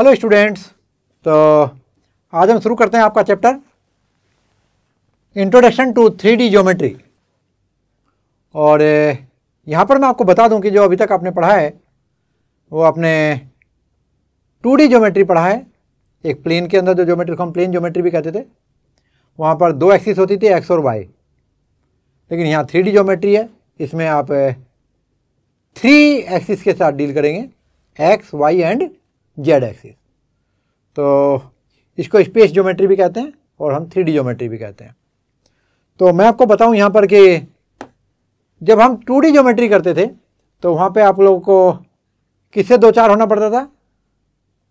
hello students तो आज हम शुरू करते हैं आपका chapter introduction to three D geometry और यहाँ पर मैं आपको बता दूँ कि जो अभी तक आपने पढ़ा है वो आपने टू डी ज्योमेट्री पढ़ा है एक प्लेन के अंदर जो ज्योमेट्री को हम प्लेन ज्योमेट्री भी कहते थे वहाँ पर दो एक्सिस होती थी एक्स और वाई लेकिन यहाँ थ्री डी ज्योमेट्री है इसमें आप थ्री एक्सिस के साथ डील करेंगे X Y and Z axis तो इसको स्पेस ज्योमेट्री भी कहते हैं और हम थ्री ज्योमेट्री भी कहते हैं तो मैं आपको बताऊं यहाँ पर कि जब हम टू डी ज्योमेट्री करते थे तो वहाँ पे आप लोगों को किससे दो चार होना पड़ता था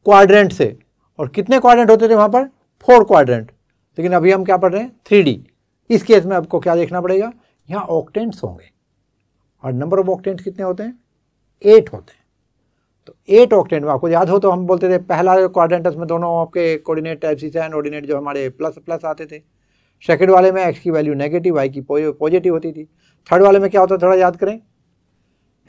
क्वाड्रेंट से और कितने क्वाड्रेंट होते थे वहाँ पर फोर क्वाड्रेंट लेकिन अभी हम क्या पढ़ रहे हैं थ्री इस केस में आपको क्या देखना पड़ेगा यहाँ ऑक्टेंट्स होंगे और नंबर ऑफ ऑक्टेंट्स कितने होते हैं एट होते हैं तो एट ऑक्टेंट में आपको याद हो तो हम बोलते थे पहला क्वाड्रेंट उसमें दोनों आपके कोऑर्डिनेट टाइप सी से ऑर्डिनेट जो हमारे प्लस प्लस आते थे सेकेंड वाले में एक्स की वैल्यू नेगेटिव वाई की पॉजिटिव होती थी थर्ड वाले में क्या होता थोड़ा याद करें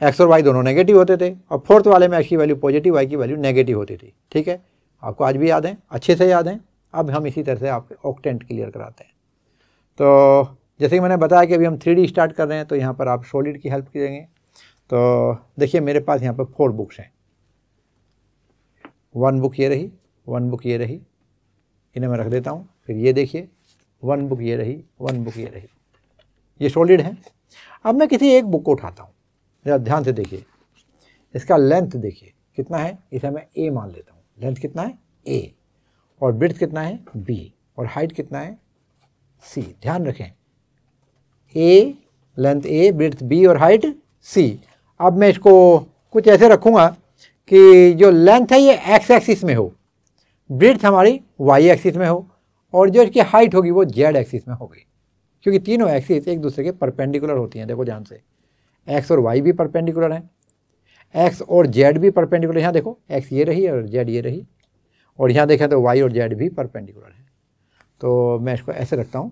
एक्स और वाई दोनों नेगेटिव होते थे और फोर्थ वाले में एक्स की वैल्यू पॉजिटिव वाई की वैल्यू नेगेटिव होती थी ठीक है आपको आज भी याद है अच्छे से याद हैं अब हम इसी तरह से आपके ऑक्टेंट क्लियर कराते हैं तो जैसे कि मैंने बताया कि अभी हम थ्री स्टार्ट कर रहे हैं तो यहाँ पर आप सॉलिड की हेल्प करेंगे तो देखिए मेरे पास यहाँ पर फोर बुक्स हैं वन बुक ये रही वन बुक ये रही इन्हें मैं रख देता हूँ फिर ये देखिए वन बुक ये रही वन बुक ये रही ये सॉलिड है अब मैं किसी एक बुक को उठाता हूँ जरा ध्यान से देखिए इसका लेंथ देखिए कितना है इसे मैं ए मान लेता हूँ लेंथ कितना है ए और ब्रिथ कितना है बी और हाइट कितना है सी ध्यान रखें A length A breadth B और हाइट सी अब मैं इसको कुछ ऐसे रखूँगा कि जो लेंथ है ये एक्स एक्सिस में हो ब्रिथ हमारी वाई एक्सिस में हो और जो इसकी हाइट होगी वो जेड एक्सिस में होगी क्योंकि तीनों एक्सिस एक दूसरे के परपेंडिकुलर होती हैं देखो ध्यान से एक्स और वाई भी परपेंडिकुलर हैं एक्स और जेड भी परपेंडिकुलर यहाँ देखो एक्स ये रही और जेड ये रही और यहाँ देखें तो वाई और जेड भी परपेंडिकुलर हैं तो मैं इसको ऐसे रखता हूँ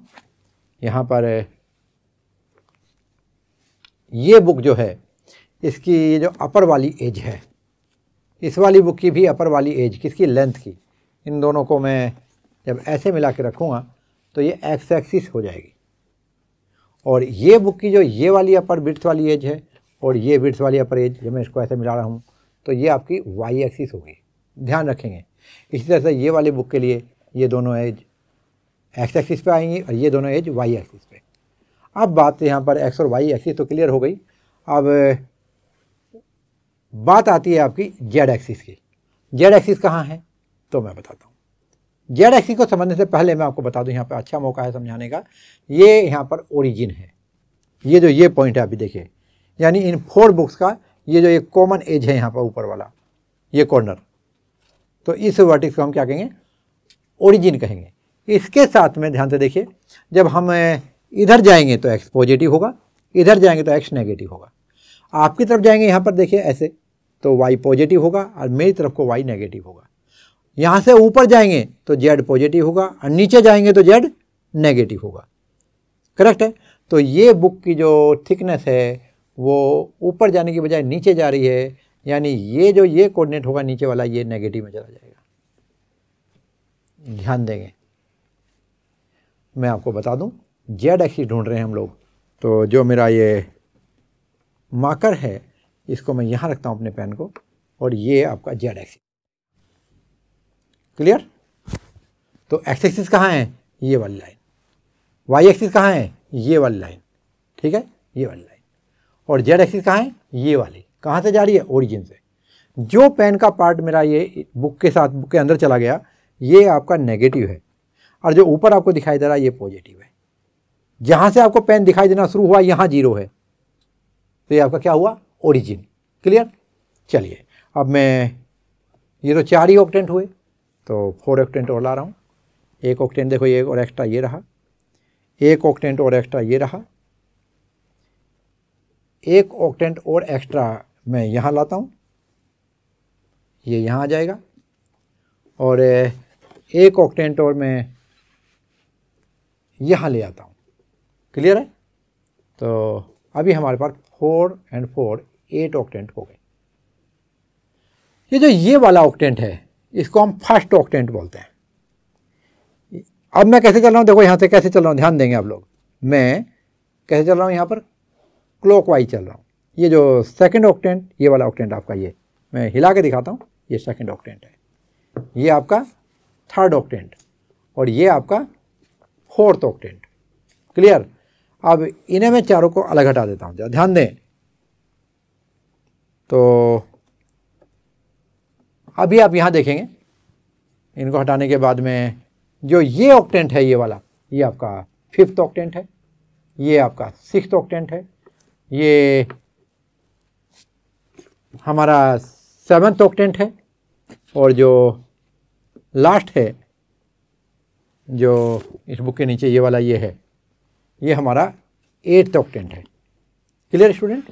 यहाँ पर ये बुक जो है इसकी जो अपर वाली एज है इस वाली बुक की भी अपर वाली एज किसकी लेंथ की इन दोनों को मैं जब ऐसे मिला के रखूँगा तो ये एक्स एक्सिस हो जाएगी और ये बुक की जो ये वाली अपर बिट्स वाली एज है और ये बिट्स वाली अपर एज जब मैं इसको ऐसे मिला रहा हूँ तो ये आपकी वाई एक्सिस होगी ध्यान रखेंगे इसी तरह से ये वाली बुक के लिए ये दोनों एज एक्स एक्सिस पे आएंगी और ये दोनों एज वाई एक्सिस पे अब बात यहाँ पर एक्स और वाई एक्सिस तो क्लियर हो गई अब बात आती है आपकी जेड एक्सिस की जेड एक्सिस कहाँ है तो मैं बताता हूँ जेड एक्सिस को समझने से पहले मैं आपको बता दूँ यहाँ पर अच्छा मौका है समझाने का ये यहाँ पर ओरिजिन है ये जो ये पॉइंट है अभी देखिए यानी इन फोर बुक्स का ये जो एक कॉमन एज है यहाँ पर ऊपर वाला ये कॉर्नर तो इस वर्टिक्स को हम क्या कहेंगे ओरिजिन कहेंगे इसके साथ में ध्यान से देखिए जब हम इधर जाएंगे तो एक्स पॉजिटिव होगा इधर जाएंगे तो एक्स नेगेटिव होगा आपकी तरफ जाएंगे यहाँ पर देखिए ऐसे तो वाई पॉजिटिव होगा और मेरी तरफ को वाई नेगेटिव होगा यहाँ से ऊपर जाएंगे तो जेड पॉजिटिव होगा और नीचे जाएंगे तो जेड नेगेटिव होगा करेक्ट है तो ये बुक की जो थिकनेस है वो ऊपर जाने की बजाय नीचे जा रही है यानी ये जो ये कोऑर्डिनेट होगा नीचे वाला ये नेगेटिव में चला जाएगा ध्यान देंगे मैं आपको बता दूं जेड एक्सिस ढूंढ रहे हैं हम लोग तो जो मेरा ये मार्कर है इसको मैं यहाँ रखता हूँ अपने पेन को और ये आपका जेड एक्सिस क्लियर तो एक्स एक्सिस कहाँ है ये वाली लाइन वाई एक्सिस कहाँ है ये वाली लाइन ठीक है ये वाली लाइन और जेड एक्सिस कहाँ है ये वाली कहाँ से जा रही है ओरिजिन से जो पेन का पार्ट मेरा ये बुक के साथ बुक के अंदर चला गया ये आपका नेगेटिव है और जो ऊपर आपको दिखाई दे रहा है ये पॉजिटिव है जहाँ से आपको पेन दिखाई देना शुरू हुआ यहाँ जीरो है तो ये आपका क्या हुआ ओरिजिन क्लियर चलिए अब मैं ये तो चार ही ऑक्टेंट हुए तो फोर ऑक्टेंट और ला रहा हूँ एक ऑक्टेंट देखो एक और एक्स्ट्रा ये रहा एक ऑक्टेंट और एक्स्ट्रा ये रहा एक ऑक्टेंट और एक्स्ट्रा मैं यहाँ लाता हूँ ये यह यहाँ आ जाएगा और एक ऑक्टेंट और मैं यहाँ ले आता हूँ क्लियर है तो अभी हमारे पास four and four eight octant हो गए ये जो ये वाला ऑक्टेंट है इसको हम फर्स्ट ऑक्टेंट बोलते हैं अब मैं कैसे चल रहा हूँ देखो यहाँ से कैसे चल रहा हूँ ध्यान देंगे आप लोग मैं कैसे चल रहा हूँ यहाँ पर क्लॉक वाइज चल रहा हूँ ये जो सेकेंड ऑक्टेंट ये वाला ऑक्टेंट आपका ये मैं हिला के दिखाता हूँ ये सेकेंड ऑक्टेंट है ये आपका थर्ड ऑक्टेंट और ये आपका फोर्थ ऑक्टेंट क्लियर अब इन्हें मैं चारों को अलग हटा देता हूँ ध्यान दें तो अभी आप यहाँ देखेंगे इनको हटाने के बाद में जो ये ऑक्टेंट है ये वाला ये आपका फिफ्थ ऑक्टेंट है ये आपका सिक्स ऑक्टेंट है ये हमारा सेवन्थ ऑक्टेंट है और जो लास्ट है जो इस बुक के नीचे ये वाला ये है ये हमारा एट्थ ऑक्टेंट है क्लियर स्टूडेंट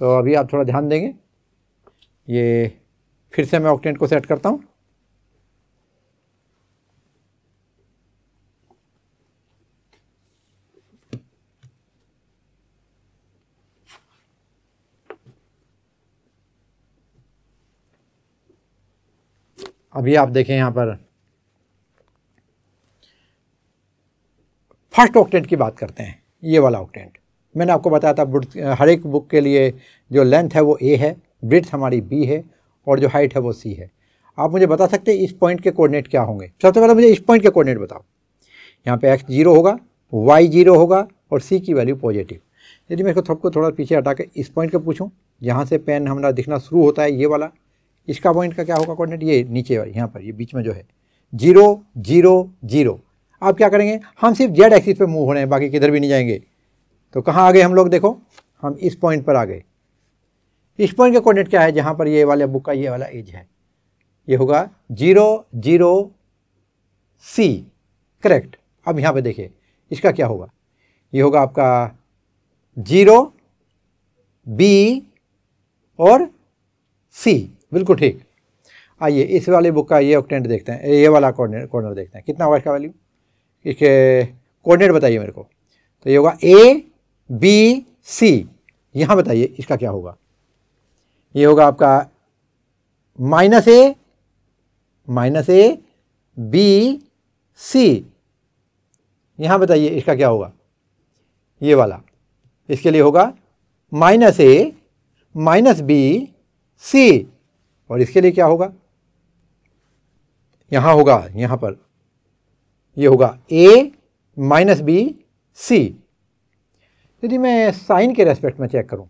तो अभी आप थोड़ा ध्यान देंगे ये फिर से मैं ऑक्टेंट को सेट करता हूँ अभी आप देखें यहाँ पर फर्स्ट ऑक्टेंट की बात करते हैं ये वाला ऑक्टेंट मैंने आपको बताया था हर एक बुक के लिए जो लेंथ है वो ए है ब्रिथ हमारी बी है और जो हाइट है वो सी है आप मुझे बता सकते हैं इस पॉइंट के कोऑर्डिनेट क्या होंगे सबसे पहले मुझे इस पॉइंट के कोऑर्डिनेट बताओ यहाँ पे एक्स जीरो होगा वाई जीरो होगा और सी की वैल्यू पॉजिटिव यदि मैं इसको सबको थोड़ा पीछे हटा के इस पॉइंट का पूछूँ जहाँ से पेन हमारा दिखना शुरू होता है ये वाला इसका पॉइंट का क्या होगा कॉर्डिनेट ये नीचे यहाँ पर ये बीच में जो है जीरो जीरो जीरो आप क्या करेंगे हम सिर्फ जेड एक्सिस पे मूव हो रहे हैं बाकी किधर भी नहीं जाएंगे तो कहाँ आ गए हम लोग देखो हम इस पॉइंट पर आ गए इस पॉइंट का कोऑर्डिनेट क्या है जहाँ पर ये वाले बुक का ये वाला एज है ये होगा जीरो जीरो सी करेक्ट अब यहाँ पे देखिए इसका क्या होगा ये होगा आपका जीरो बी और सी बिल्कुल ठीक आइए इस वाले बुक का ये ऑक्टेंट देखते हैं ये वाला कॉर्नर कॉर्नर देखते हैं कितना होगा इसका वैल्यू कोऑर्डिनेट बताइए मेरे को तो ये होगा ए बी सी यहाँ बताइए इसका क्या होगा ये होगा आपका minus A minus A B C यहाँ बताइए इसका क्या होगा ये वाला इसके लिए होगा minus A minus B C और इसके लिए क्या होगा यहाँ होगा यहाँ पर ये होगा ए माइनस बी सी यदि मैं साइन के रेस्पेक्ट में चेक करूं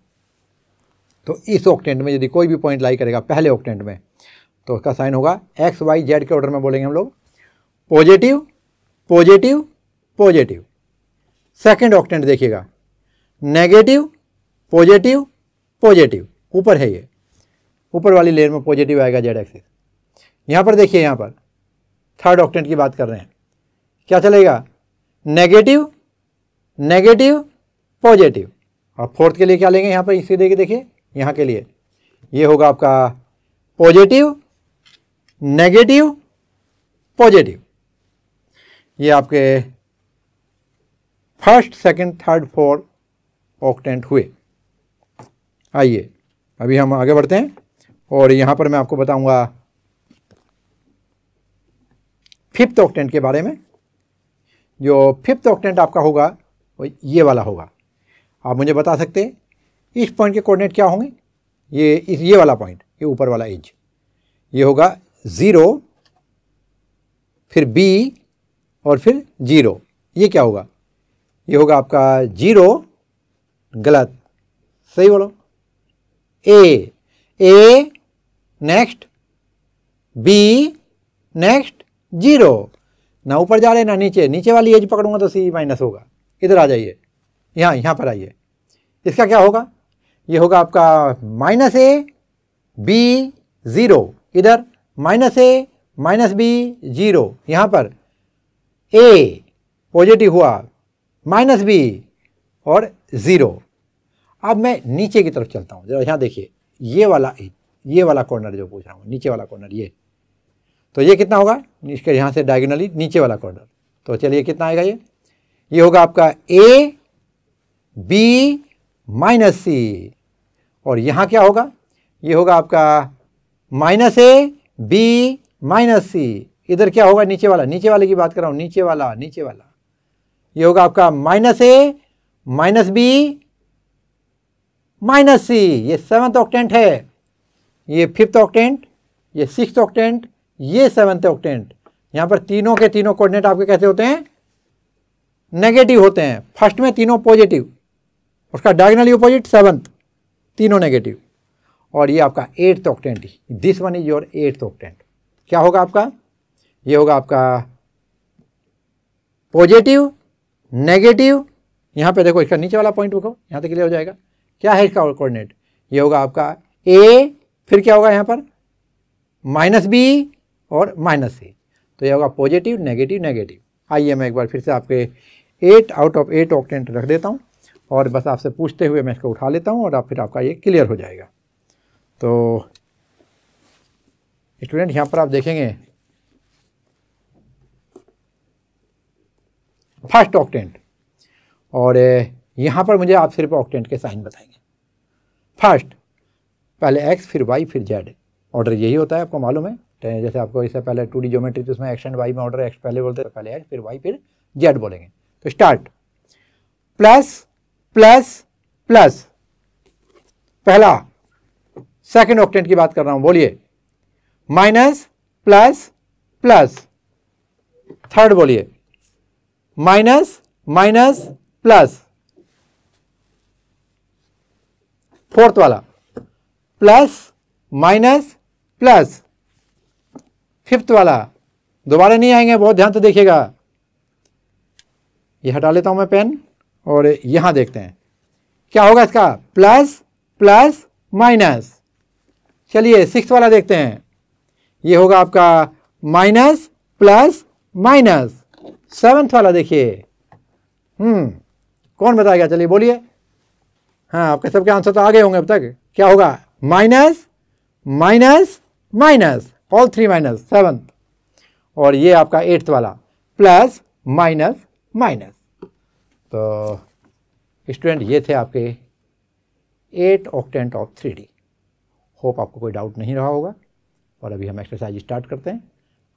तो इस ऑक्टेंट में यदि कोई भी पॉइंट लाई करेगा पहले ऑक्टेंट में तो उसका साइन होगा एक्स वाई जेड के ऑर्डर में बोलेंगे हम लोग positive positive positive second octant देखिएगा नेगेटिव पॉजिटिव पॉजिटिव ऊपर है ये ऊपर वाली लेयर में पॉजिटिव आएगा जेड एक्सिस यहाँ पर देखिए यहाँ पर थर्ड ऑक्टेंट की बात कर रहे हैं क्या चलेगा नेगेटिव नेगेटिव पॉजिटिव और फोर्थ के लिए क्या लेंगे यहाँ पर इसी देखिए देखिए यहाँ के लिए ये होगा आपका पॉजिटिव नेगेटिव पॉजिटिव ये आपके first second third fourth octant हुए आइए अभी हम आगे बढ़ते हैं और यहाँ पर मैं आपको बताऊंगा फिफ्थ ऑक्टेंट के बारे में जो फिफ्थ ऑक्टेंट आपका होगा वो ये वाला होगा आप मुझे बता सकते हैं इस पॉइंट के कोऑर्डिनेट क्या होंगे ये इस ये वाला पॉइंट ये ऊपर वाला एज ये होगा ज़ीरो फिर बी और फिर जीरो ये क्या होगा ये होगा आपका जीरो गलत सही बोलो A A next B next zero ना ऊपर जा रहे ना नीचे नीचे वाली एज पकड़ूंगा तो सी माइनस होगा इधर आ जाइए यहाँ यहाँ पर आइए इसका क्या होगा ये होगा आपका माइनस ए बी ज़ीरो इधर minus A minus B zero यहाँ पर ए पॉजिटिव हुआ माइनस बी और ज़ीरो अब मैं नीचे की तरफ चलता हूँ जरा यहाँ देखिए ये वाला ये वाला कॉर्नर जो पूछ रहा हूँ नीचे वाला कॉर्नर ये तो ये कितना होगा इसके यहाँ से डायगोनली नीचे वाला कॉर्डर तो चलिए कितना आएगा ये ये होगा आपका ए बी माइनस सी और यहाँ क्या होगा ये होगा आपका minus A B minus C इधर क्या होगा नीचे वाला नीचे वाले की बात कर रहा हूँ नीचे वाला नीचे वाला ये होगा आपका minus A minus B minus C ये सेवन्थ ऑक्टेंट है ये फिफ्थ ऑक्टेंट ये सिक्स ऑक्टेंट ये सेवंथ ऑक्टेंट यहां पर तीनों के तीनों कोऑर्डिनेट आपके कैसे होते हैं नेगेटिव होते हैं फर्स्ट में तीनों पॉजिटिव उसका डायगनली ऑपोजिट सेवंथ तीनों नेगेटिव और ये आपका eighth octant this one is your eighth octant क्या होगा आपका ये होगा आपका पॉजिटिव नेगेटिव यहां पे देखो इसका नीचे वाला पॉइंट देखो यहां तक क्लियर हो जाएगा क्या है इसका कोऑर्डिनेट ये होगा आपका ए फिर क्या होगा यहां पर माइनस बी और माइनस सी तो यह होगा पॉजिटिव नेगेटिव नेगेटिव आइए मैं एक बार फिर से आपके eight out of eight octant रख देता हूँ और बस आपसे पूछते हुए मैं इसको उठा लेता हूँ और आप फिर आपका ये क्लियर हो जाएगा तो स्टूडेंट यहाँ पर आप देखेंगे फर्स्ट ऑक्टेंट और यहाँ पर मुझे आप सिर्फ ऑक्टेंट के साइन बताएंगे फर्स्ट पहले एक्स फिर वाई फिर जेड ऑर्डर यही होता है आपको मालूम है टेन जैसे आपको इससे पहले टू डी ज्योमेट्री तो उसमें एक्स एंड वाई में ऑर्डर एक्स पहले बोलते हैं पहले एक्स फिर वाई फिर जेड बोलेंगे तो स्टार्ट प्लस प्लस प्लस पहला सेकेंड ऑक्टेंट की बात कर रहा हूं बोलिए माइनस प्लस प्लस थर्ड बोलिए माइनस माइनस प्लस फोर्थ वाला प्लस माइनस प्लस फिफ्थ वाला दोबारा नहीं आएंगे बहुत ध्यान से देखिएगा ये हटा लेता हूं मैं पेन और यहां देखते हैं क्या होगा इसका प्लस प्लस माइनस चलिए सिक्स वाला देखते हैं ये होगा आपका माइनस प्लस माइनस सेवन्थ वाला देखिए हम्म कौन बताएगा चलिए बोलिए हाँ आपके सबके आंसर तो आ गए होंगे अब तक क्या होगा minus minus minus all three minus seven और ये आपका एट्थ वाला प्लस माइनस माइनस तो स्टूडेंट ये थे आपके eight octant of three D hope आपको कोई डाउट नहीं रहा होगा और अभी हम एक्सरसाइज स्टार्ट करते हैं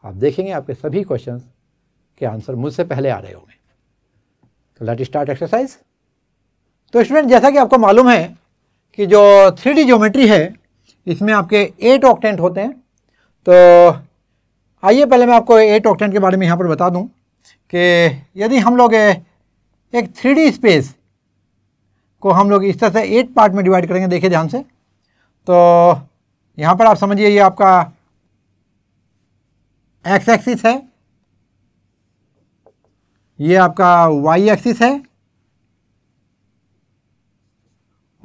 आप देखेंगे आपके सभी क्वेश्चन के आंसर मुझसे पहले आ रहे होंगे तो लेट स्टार्ट एक्सरसाइज तो स्टूडेंट जैसा कि आपको मालूम है कि जो थ्री डी ज्योमेट्री है इसमें आपके एट ऑक्टेंट होते हैं तो आइए पहले मैं आपको एट ऑक्टेन के बारे में यहाँ पर बता दूँ कि यदि हम लोग एक थ्री स्पेस को हम लोग इस तरह से एट पार्ट में डिवाइड करेंगे देखिए ध्यान से तो यहाँ पर आप समझिए ये आपका एक्स एक्सिस है ये आपका वाई एक्सिस है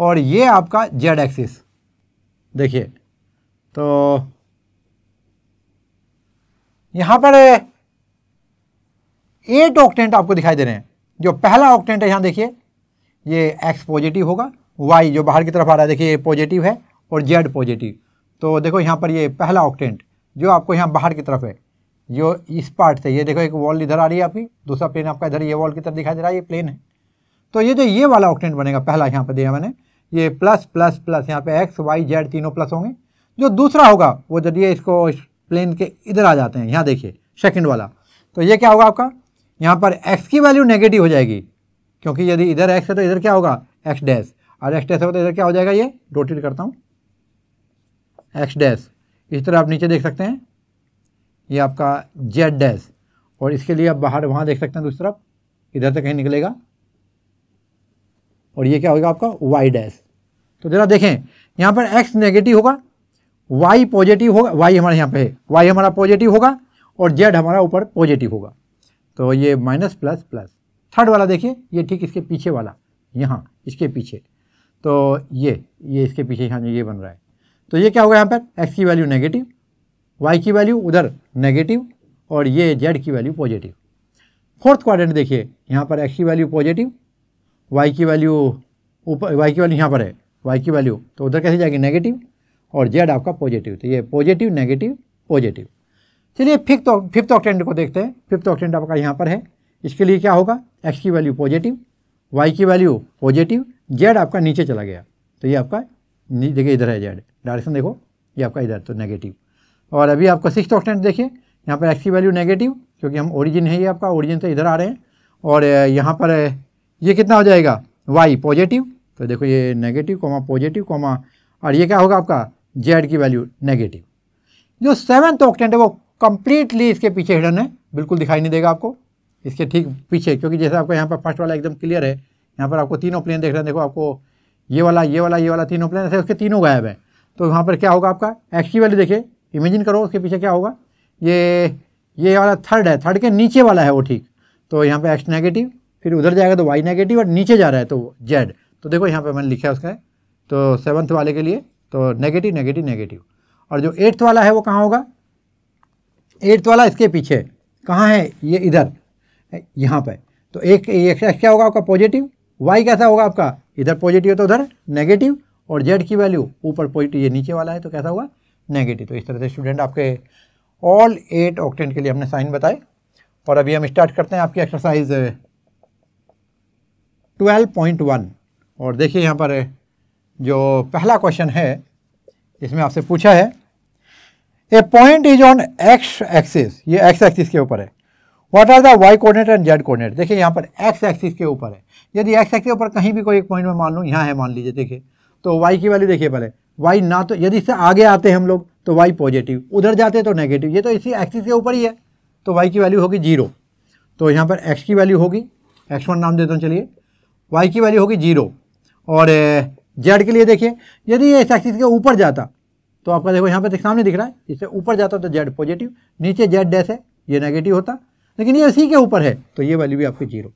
और ये आपका जेड एक्सिस देखिए तो यहां पर एट ऑक्टेंट आपको दिखाई दे रहे हैं जो पहला ऑक्टेंट है यहां देखिए ये एक्स पॉजिटिव होगा वाई जो बाहर की तरफ आ रहा है देखिए पॉजिटिव है और जेड पॉजिटिव तो देखो यहां पर ये पहला ऑक्टेंट जो आपको यहां बाहर की तरफ है जो इस पार्ट से ये देखो एक वॉल इधर आ रही है आपकी दूसरा प्लेन आपका इधर ये वॉल की तरफ दिखाई दे रहा है ये प्लेन है तो ये जो ये वाला ऑक्टेंट बनेगा पहला यहाँ पर दिया मैंने ये प्लस प्लस प्लस यहाँ पे एक्स वाई जेड तीनों प्लस होंगे जो दूसरा होगा वो जब ये इसको इस प्लेन के इधर आ जाते हैं यहाँ देखिए सेकंड वाला तो ये क्या होगा आपका यहाँ पर एक्स की वैल्यू नेगेटिव हो जाएगी क्योंकि यदि इधर एक्स है तो इधर क्या होगा एक्स डैश और एक्स डैश होगा तो इधर क्या हो जाएगा ये रोटेट करता हूँ एक्स डैश इस तरह आप नीचे देख सकते हैं ये आपका जेड डैश और इसके लिए आप बाहर वहाँ देख सकते हैं दूसरी तरफ इधर से कहीं निकलेगा और ये क्या होगा आपका वाई डैश तो ज़रा देखें यहाँ पर एक्स नेगेटिव होगा वाई पॉजिटिव होगा वाई हमारे यहाँ पे है वाई हमारा पॉजिटिव होगा और जेड हमारा ऊपर पॉजिटिव होगा तो ये माइनस प्लस प्लस थर्ड वाला देखिए ये ठीक इसके पीछे वाला यहाँ इसके पीछे तो ये ये इसके पीछे यहाँ ये बन रहा है तो ये क्या होगा यहाँ पर एक्स की वैल्यू नेगेटिव वाई की वैल्यू उधर नेगेटिव और ये जेड की वैल्यू पॉजिटिव फोर्थ क्वारेंट देखिए यहाँ पर एक्स की वैल्यू पॉजिटिव वाई की वैल्यू ऊपर वाई की वैल्यू यहाँ पर है वाई की वैल्यू तो उधर कैसे जाएगी नेगेटिव और जेड आपका पॉजिटिव तो ये पॉजिटिव नेगेटिव पॉजिटिव चलिए फिफ्थ फिफ्थ ऑक्टेंट को देखते हैं फिफ्थ ऑक्टेंट आपका यहाँ पर है इसके लिए क्या होगा एक्स की वैल्यू पॉजिटिव वाई की वैल्यू पॉजिटिव जेड आपका नीचे चला गया तो ये आपका देखिए इधर है जेड डायरेक्शन देखो ये आपका इधर तो नेगेटिव और अभी आपका सिक्स ऑक्टेंट देखिए यहाँ पर एक्स की वैल्यू नेगेटिव क्योंकि हम ओरिजिन है ये आपका ओरिजिन से इधर आ रहे हैं और यहाँ पर ये कितना हो जाएगा वाई पॉजिटिव तो देखो ये नेगेटिव कॉमा पॉजिटिव कॉमा और ये क्या होगा आपका जेड की वैल्यू नेगेटिव जो सेवन्थ ऑक्टेंट है वो कम्प्लीटली इसके पीछे हिडन है बिल्कुल दिखाई नहीं देगा आपको इसके ठीक पीछे क्योंकि जैसे आपको यहाँ पर फर्स्ट वाला एकदम क्लियर है यहाँ पर आपको तीनों प्लेन देख रहे हैं देखो आपको ये वाला ये वाला ये वाला तीनों प्लेन ऐसे उसके तीनों गायब है तो वहाँ पर क्या होगा आपका एक्स की वैल्यू देखिए इमेजिन करो उसके पीछे क्या होगा ये ये वाला थर्ड है थर्ड के नीचे वाला है वो ठीक तो यहाँ पर एक्स नेगेटिव फिर उधर जाएगा तो वाई नेगेटिव और नीचे जा रहा है तो जेड तो देखो यहाँ पर मैंने लिखा है उसका तो सेवन्थ वाले के लिए तो नेगेटिव नेगेटिव नेगेटिव और जो एट्थ वाला है वो कहाँ होगा एट्थ वाला इसके पीछे कहाँ है ये इधर यहाँ पर तो एक एक्स क्या होगा आपका पॉजिटिव वाई कैसा होगा आपका इधर पॉजिटिव तो उधर नेगेटिव और जेड की वैल्यू ऊपर पॉजिटिव ये नीचे वाला है तो कैसा होगा नेगेटिव तो इस तरह से स्टूडेंट आपके ऑल एट ऑक्टेंट के लिए हमने साइन बताए और अभी हम स्टार्ट करते हैं आपकी एक्सरसाइज 12.1 uh, और देखिए यहाँ पर जो पहला क्वेश्चन है इसमें आपसे पूछा है A point is on X axis ये एक्स एक्सिस के ऊपर है what are the Y coordinate and Z coordinate देखिए यहाँ पर एक्स एक्सिस के ऊपर है यदि एक्स एक्सिस के ऊपर कहीं भी कोई एक पॉइंट में मान लूँ यहाँ है मान लीजिए देखिए तो वाई की वैल्यू देखिए पहले वाई ना तो यदि इससे आगे आते हैं हम लोग तो वाई पॉजिटिव उधर जाते तो नेगेटिव ये तो इसी एक्सिस के ऊपर ही है तो वाई की वैल्यू होगी जीरो तो यहाँ पर एक्स की वैल्यू होगी एक्स वन नाम देता हूँ चलिए वाई की वैल्यू होगी जीरो और जेड के लिए देखिए यदि ये इस एक्सिस के ऊपर जाता तो आपका देखो यहाँ पे सामने दिख रहा है इससे ऊपर जाता तो जेड पॉजिटिव नीचे जेड डैश है ये नेगेटिव होता लेकिन ये इसी के ऊपर है तो ये वैल्यू भी आपकी जीरो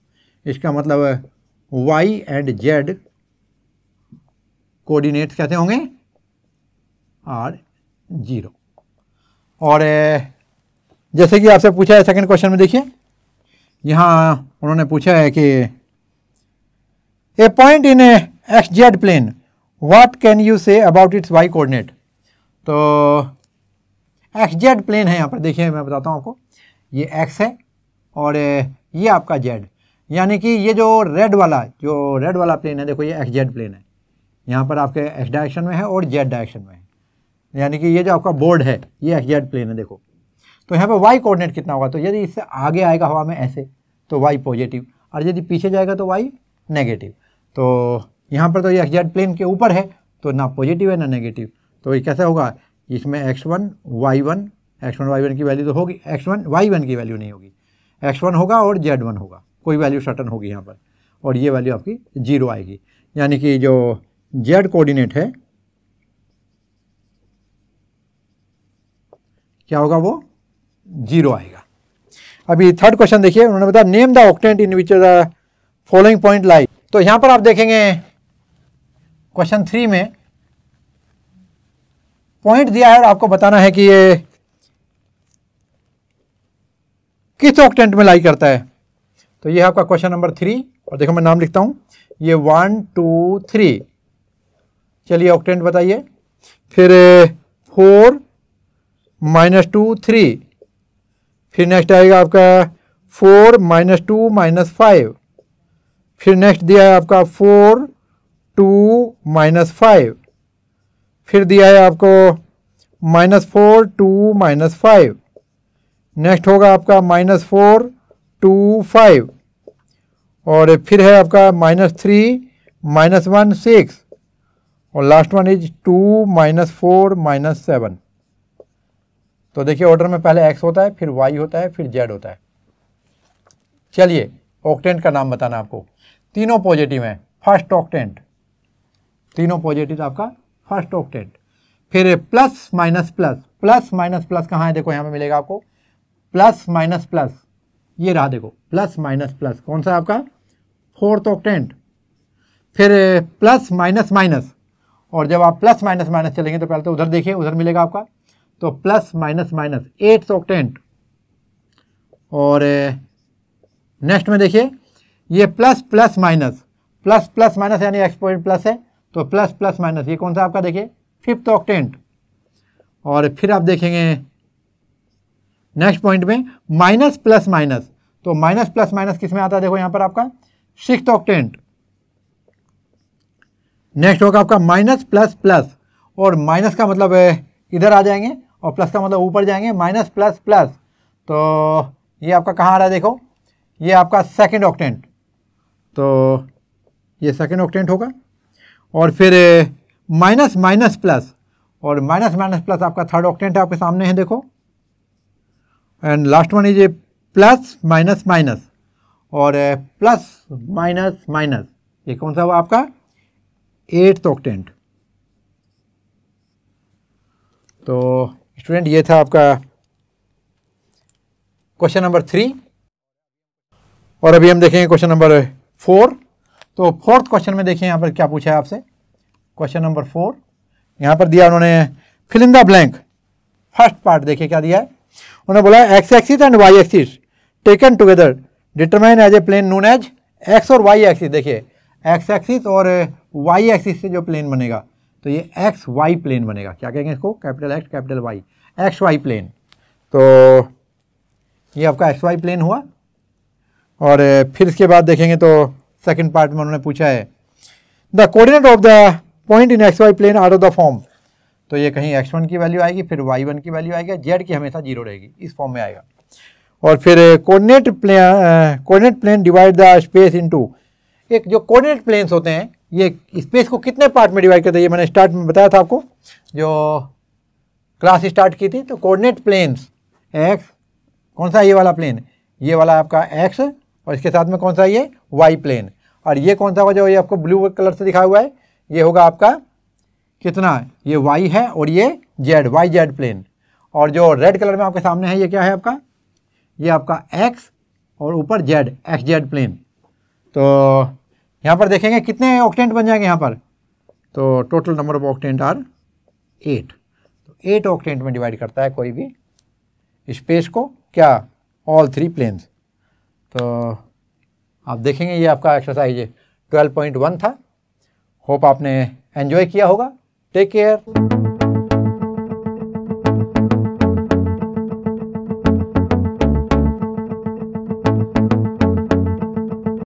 इसका मतलब वाई एंड जेड कोऑर्डिनेट्स कैसे होंगे आर और जीरो और जैसे कि आपसे पूछा है सेकंड क्वेश्चन में देखिए यहाँ उन्होंने पूछा है कि A point in A X Z plane what can you say about its Y coordinate तो एक्स जेड प्लेन है यहाँ पर देखिए मैं बताता हूँ आपको ये एक्स है और ये आपका जेड यानी कि ये जो रेड वाला जो रेड वाला प्लेन है देखो ये एक्स जेड प्लेन है यहाँ पर आपके एक्स डायरेक्शन में है और जेड डायरेक्शन में है यानी कि ये जो आपका बोर्ड है ये एक्स जेड प्लेन है देखो तो यहाँ पर वाई कोऑर्डिनेट कितना होगा तो यदि इससे आगे आएगा हवा में ऐसे तो वाई पॉजिटिव और यदि पीछे जाएगा तो वाई नेगेटिव तो यहाँ पर तो ये एक्स जेड प्लेन के ऊपर है तो ना पॉजिटिव है ना नेगेटिव तो ये कैसा होगा इसमें X one Y one X one Y one की वैल्यू तो होगी एक्स वन वाई वन की वैल्यू नहीं होगी एक्स वन होगा और जेड वन होगा कोई वैल्यू सटन होगी यहाँ पर और ये वैल्यू आपकी जीरो आएगी यानी कि जो जेड कोऑर्डिनेट है क्या होगा वो जीरो आएगा अभी थर्ड क्वेश्चन देखिए उन्होंने बताया name the octant in which the following point like तो यहाँ पर आप देखेंगे क्वेश्चन थ्री में पॉइंट दिया है और आपको बताना है कि ये किस ऑक्टेंट में लाई करता है तो ये है आपका क्वेश्चन नंबर थ्री और देखो मैं नाम लिखता हूं ये वन टू थ्री चलिए ऑक्टेंट बताइए फिर फोर माइनस टू थ्री फिर नेक्स्ट आएगा आपका four minus two minus five फिर नेक्स्ट दिया है आपका फोर टू माइनस फाइव फिर दिया है आपको minus four two minus five next होगा आपका माइनस फोर टू फाइव और फिर है आपका minus three minus one six और last one is two minus four minus seven तो देखिए ऑर्डर में पहले एक्स होता है फिर वाई होता है फिर जेड होता है चलिए ऑक्टेंट का नाम बताना आपको तीनों पॉजिटिव हैं फर्स्ट ऑक्टेंट तीनों पॉजिटिव आपका फर्स्ट ऑक्टेट फिर plus minus plus plus minus plus कहाँ है देखो यहाँ पे मिलेगा आपको प्लस माइनस प्लस ये रहा देखो प्लस माइनस प्लस कौन सा आपका फोर्थ ऑक्टेंट फिर प्लस माइनस माइनस और जब आप प्लस माइनस माइनस चलेंगे तो पहले तो उधर देखिए उधर मिलेगा आपका तो plus minus minus eighth octant और नेक्स्ट में देखिए ये plus plus minus plus plus minus यानी एक्स पॉइंट प्लस है तो प्लस प्लस माइनस ये कौन सा आपका देखिए फिफ्थ ऑक्टेंट और फिर आप देखेंगे नेक्स्ट पॉइंट में माइनस प्लस माइनस तो माइनस प्लस माइनस किस में आता है देखो यहां पर आपका सिक्स ऑक्टेंट नेक्स्ट होगा आपका माइनस प्लस प्लस और माइनस का मतलब इधर आ जाएंगे और प्लस का मतलब ऊपर जाएंगे माइनस प्लस प्लस तो ये आपका कहाँ आ रहा है देखो ये आपका सेकंड ऑक्टेंट तो ये सेकंड ऑक्टेंट होगा और फिर माइनस माइनस प्लस और माइनस माइनस प्लस आपका थर्ड ऑक्टेंट आपके सामने है देखो and last one is a plus minus minus और प्लस माइनस माइनस ये कौन सा हुआ आपका एट्थ ऑक्टेंट तो स्टूडेंट ये था आपका क्वेश्चन नंबर थ्री और अभी हम देखेंगे क्वेश्चन नंबर फोर तो फोर्थ क्वेश्चन में देखिए यहाँ पर क्या पूछा है आपसे क्वेश्चन नंबर फोर यहाँ पर दिया उन्होंने fill in the blank first part देखिए क्या दिया है उन्होंने बोला X axis and Y axis taken together determine as a plane known as X और वाई एक्सिस देखिए एक्स एक्सिस और वाई एक्सिस से जो प्लेन बनेगा तो ये एक्स वाई प्लेन बनेगा क्या कहेंगे इसको capital X capital Y X Y plane तो ये आपका एक्स वाई प्लेन हुआ और फिर इसके बाद देखेंगे तो सेकेंड पार्ट में उन्होंने पूछा है the coordinate of the point in X Y plane out of the form तो ये कहीं एक्स वन की वैल्यू आएगी फिर वाई वन की वैल्यू आएगी जेड की हमेशा जीरो रहेगी इस फॉर्म में आएगा और फिर coordinate plane coordinate plane divide the space into एक जो कोऑर्डिनेट प्लेन्स होते हैं ये स्पेस को कितने पार्ट में डिवाइड करते हैं ये मैंने स्टार्ट में बताया था आपको जो क्लास स्टार्ट की थी तो कोऑर्डिनेट प्लेन्स एक्स कौन सा ये वाला प्लेन ये वाला आपका एक्स और इसके साथ में कौन सा ये वाई प्लेन और ये कौन सा वजह जो ये आपको ब्लू कलर से दिखा हुआ है ये होगा आपका कितना ये वाई है और ये जेड वाई जेड प्लेन और जो रेड कलर में आपके सामने है ये क्या है आपका ये आपका एक्स और ऊपर जेड एक्स जेड प्लेन तो यहाँ पर देखेंगे कितने ऑक्टेंट बन जाएंगे यहाँ पर तो total number of octant are eight तो एट ऑक्टेंट में डिवाइड करता है कोई भी स्पेस को क्या ऑल थ्री प्लेन्स तो आप देखेंगे ये आपका एक्सरसाइज 12.1 था होप आपने एंजॉय किया होगा टेक केयर